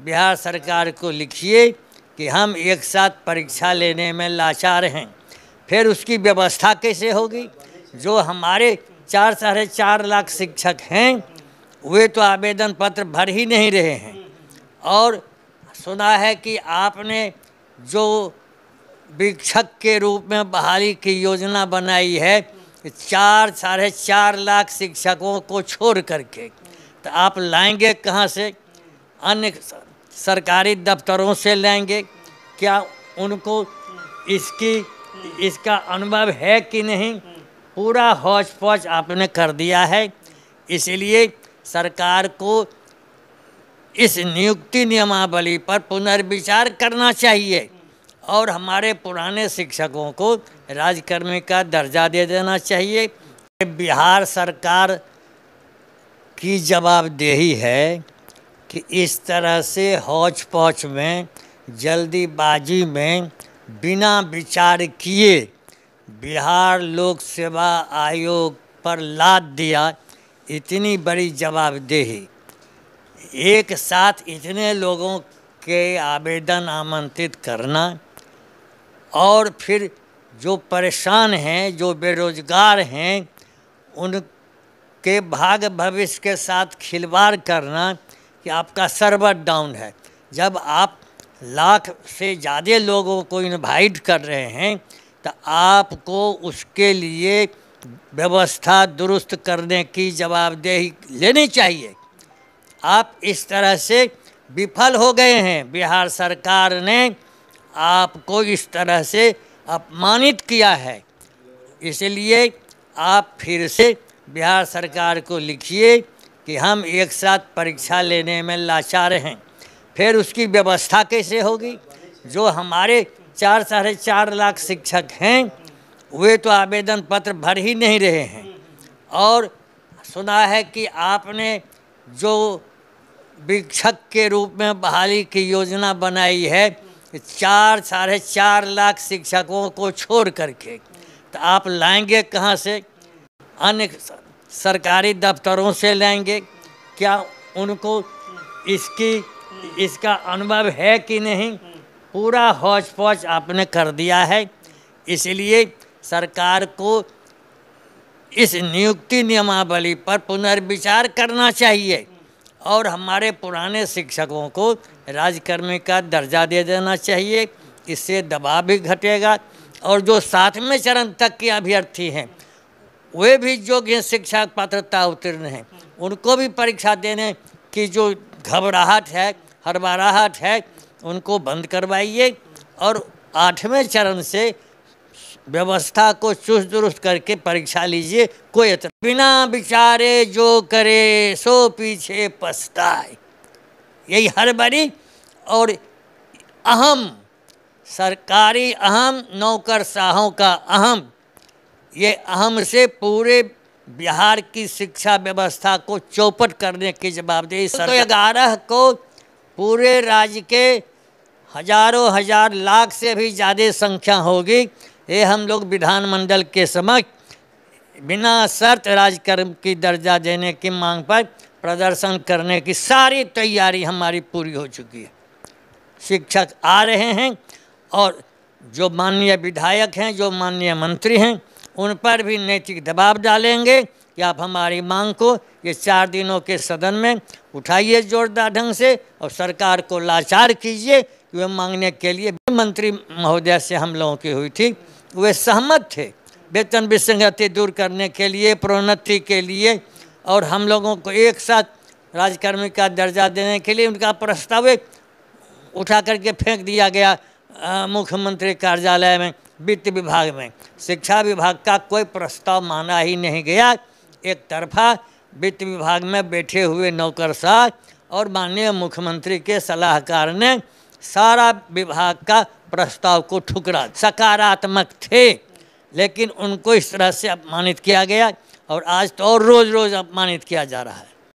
बिहार सरकार को लिखिए कि हम एक साथ परीक्षा लेने में लाचार हैं फिर उसकी व्यवस्था कैसे होगी जो हमारे चार साढ़े चार लाख शिक्षक हैं वे तो आवेदन पत्र भर ही नहीं रहे हैं और सुना है कि आपने जो वीक्षक के रूप में बहाली की योजना बनाई है चार साढ़े चार लाख शिक्षकों को छोड़ करके तो आप लाएंगे कहाँ से अन्य सरकारी दफ्तरों से लेंगे क्या उनको इसकी इसका अनुभव है कि नहीं पूरा हौज फौज आपने कर दिया है इसलिए सरकार को इस नियुक्ति नियमावली पर पुनर्विचार करना चाहिए और हमारे पुराने शिक्षकों को राजकर्मी का दर्जा दे देना चाहिए बिहार सरकार की जवाबदेही है कि इस तरह से हौच पौच में जल्दीबाजी में बिना विचार किए बिहार लोक सेवा आयोग पर लाद दिया इतनी बड़ी जवाबदेही एक साथ इतने लोगों के आवेदन आमंत्रित करना और फिर जो परेशान हैं जो बेरोजगार हैं उनके भाग भविष्य के साथ खिलवाड़ करना कि आपका सर्वर डाउन है जब आप लाख से ज़्यादा लोगों को इनवाइट कर रहे हैं तो आपको उसके लिए व्यवस्था दुरुस्त करने की जवाबदेही लेनी चाहिए आप इस तरह से विफल हो गए हैं बिहार सरकार ने आपको इस तरह से अपमानित किया है इसलिए आप फिर से बिहार सरकार को लिखिए कि हम एक साथ परीक्षा लेने में लाचार हैं फिर उसकी व्यवस्था कैसे होगी जो हमारे चार साढ़े चार लाख शिक्षक हैं वे तो आवेदन पत्र भर ही नहीं रहे हैं और सुना है कि आपने जो विक्षक के रूप में बहाली की योजना बनाई है चार साढ़े चार लाख शिक्षकों को छोड़ करके तो आप लाएंगे कहाँ से अन्य सरकारी दफ्तरों से लेंगे क्या उनको इसकी इसका अनुभव है कि नहीं पूरा हौज पौज आपने कर दिया है इसलिए सरकार को इस नियुक्ति नियमावली पर पुनर्विचार करना चाहिए और हमारे पुराने शिक्षकों को राजकर्मी का दर्जा दे देना चाहिए इससे दबाव भी घटेगा और जो सातवें चरण तक के अभ्यर्थी हैं वे भी योग्य शिक्षा पात्रता उत्तीर्ण हैं उनको भी परीक्षा देने की जो घबराहट है हड़बड़ाहट है उनको बंद करवाइए और आठवें चरण से व्यवस्था को चुस्त दुरुस्त करके परीक्षा लीजिए कोई बिना विचारे जो करे सो पीछे पछताए यही हर बड़ी और अहम सरकारी अहम नौकर शाहों का अहम ये अहम से पूरे बिहार की शिक्षा व्यवस्था को चौपट करने की जवाबदेही तो ग्यारह को पूरे राज्य के हजारों हजार लाख से भी ज़्यादा संख्या होगी ये हम लोग विधानमंडल के समक्ष बिना शर्त राजकर्म की दर्जा देने की मांग पर प्रदर्शन करने की सारी तैयारी हमारी पूरी हो चुकी है शिक्षक आ रहे हैं और जो माननीय विधायक हैं जो माननीय मंत्री हैं उन पर भी नैतिक दबाव डालेंगे कि आप हमारी मांग को ये चार दिनों के सदन में उठाइए जोरदार ढंग से और सरकार को लाचार कीजिए कि वे मांगने के लिए मंत्री महोदय से हम लोगों की हुई थी वे सहमत थे वेतन विसंगति दूर करने के लिए प्रोन्नति के लिए और हम लोगों को एक साथ राजकर्मी का दर्जा देने के लिए उनका प्रस्ताव उठा करके फेंक दिया गया मुख्यमंत्री कार्यालय में वित्त विभाग में शिक्षा विभाग का कोई प्रस्ताव माना ही नहीं गया एक तरफा वित्त विभाग में बैठे हुए नौकर साह और माननीय मुख्यमंत्री के सलाहकार ने सारा विभाग का प्रस्ताव को ठुकरा सकारात्मक थे लेकिन उनको इस तरह से अपमानित किया गया और आज तो और रोज़ रोज़ अपमानित किया जा रहा है